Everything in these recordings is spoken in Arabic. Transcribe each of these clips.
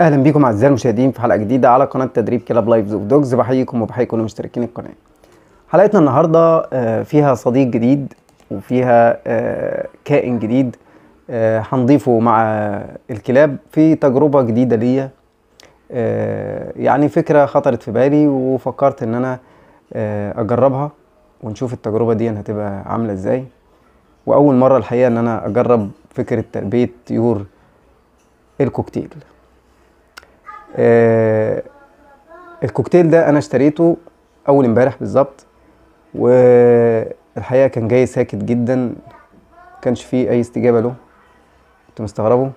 اهلا بيكم اعزائي المشاهدين في حلقه جديده على قناه تدريب كلاب لايفز اوف دوجز بحييكم وبحيي كل مشتركين القناه حلقتنا النهارده آه، فيها صديق جديد وفيها آه، كائن جديد آه، هنضيفه مع الكلاب في تجربه جديده ليا يعني فكره خطرت في بالي وفكرت ان انا اجربها ونشوف التجربه دي هتبقى عامله ازاي واول مره الحقيقه ان انا اجرب فكره تربيه طيور الكوكتيل آه الكوكتيل ده انا اشتريته اول امبارح بالظبط والحقيقه كان جاي ساكت جدا ما كانش فيه اي استجابه له كنت مستغربه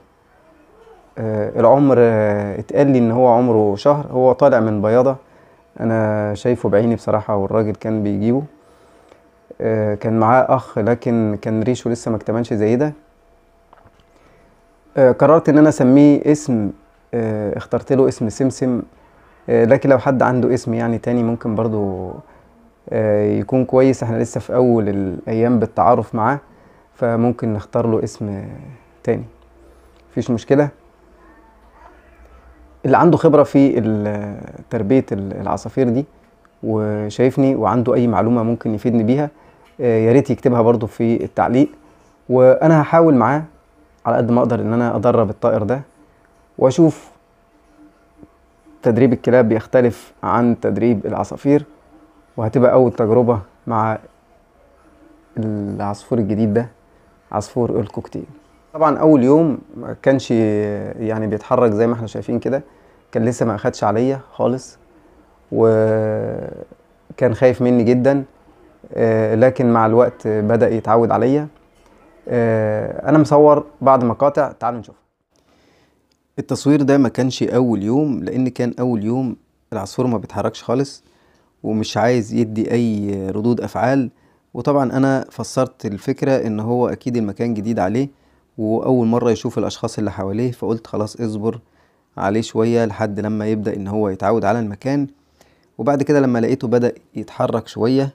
آه العمر آه اتقال لي ان هو عمره شهر هو طالع من بياضه انا شايفه بعيني بصراحه والراجل كان بيجيبه آه كان معاه اخ لكن كان ريشه لسه ما اكتملش زي ده آه قررت ان انا اسميه اسم آه، اخترت له اسم سمسم آه، لكن لو حد عنده اسم يعني تاني ممكن برضو آه، يكون كويس احنا لسه في اول الايام بالتعارف معاه فممكن نختار له اسم تاني مفيش مشكله اللي عنده خبره في تربيه العصافير دي وشايفني وعنده اي معلومه ممكن يفيدني بيها ياريت يكتبها برضو في التعليق وانا هحاول معاه على قد ما اقدر ان انا ادرب الطائر ده واشوف تدريب الكلاب بيختلف عن تدريب العصافير وهتبقى اول تجربة مع العصفور الجديد ده عصفور الكوكتيل طبعا اول يوم ما كانش يعني بيتحرك زي ما احنا شايفين كده كان لسه ما اخدش عليا خالص وكان خايف مني جدا آه، لكن مع الوقت بدا يتعود عليا آه، انا مصور بعض مقاطع تعالوا نشوفها التصوير ده ما كانش اول يوم لان كان اول يوم العصفور ما بيتحركش خالص ومش عايز يدي اي ردود افعال وطبعا انا فسرت الفكرة ان هو اكيد المكان جديد عليه واول مرة يشوف الاشخاص اللي حواليه فقلت خلاص اصبر عليه شوية لحد لما يبدأ ان هو يتعود على المكان وبعد كده لما لقيته بدأ يتحرك شوية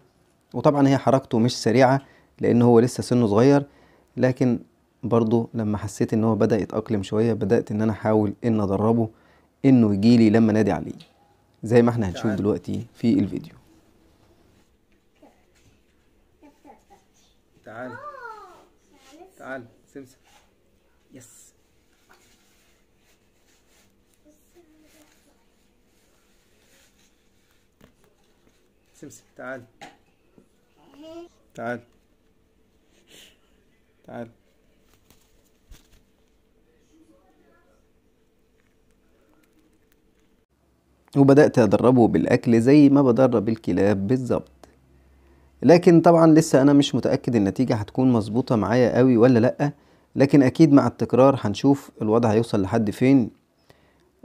وطبعا هي حركته مش سريعة لان هو لسه سنه صغير لكن برضو لما حسيت ان هو بدأ يتأقلم شوية بدأت ان انا احاول ان ادربه انه يجي لي لما نادي عليه زي ما احنا هنشوف دلوقتي في الفيديو تعال تعال سمسم يس سمسم تعال تعال تعال وبدأت أدربه بالأكل زي ما بدرب الكلاب بالظبط لكن طبعا لسه أنا مش متأكد النتيجة هتكون مظبوطة معايا قوي ولا لأ لكن أكيد مع التكرار هنشوف الوضع هيوصل لحد فين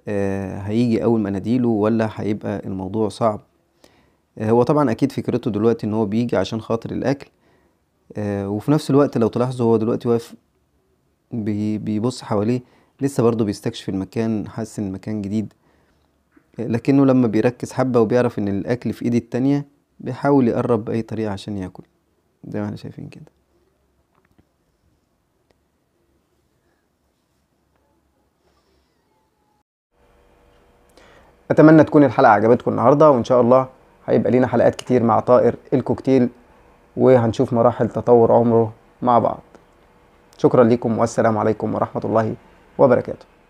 آه هيجي أول مناديله ولا هيبقى الموضوع صعب آه هو طبعا أكيد فكرته دلوقتي إن هو بيجي عشان خاطر الأكل آه وفي نفس الوقت لو تلاحظوا هو دلوقتي واقف بيبص حواليه لسه برضه بيستكشف المكان حاسس إن المكان جديد لكنه لما بيركز حبة وبيعرف إن الأكل في إيدي التانية بيحاول يقرب بأي طريقة عشان ياكل زي ما احنا شايفين كده اتمنى تكون الحلقه عجبتكم النهارده وان شاء الله هيبقى لينا حلقات كتير مع طائر الكوكتيل وهنشوف مراحل تطور عمره مع بعض شكرا لكم والسلام عليكم ورحمه الله وبركاته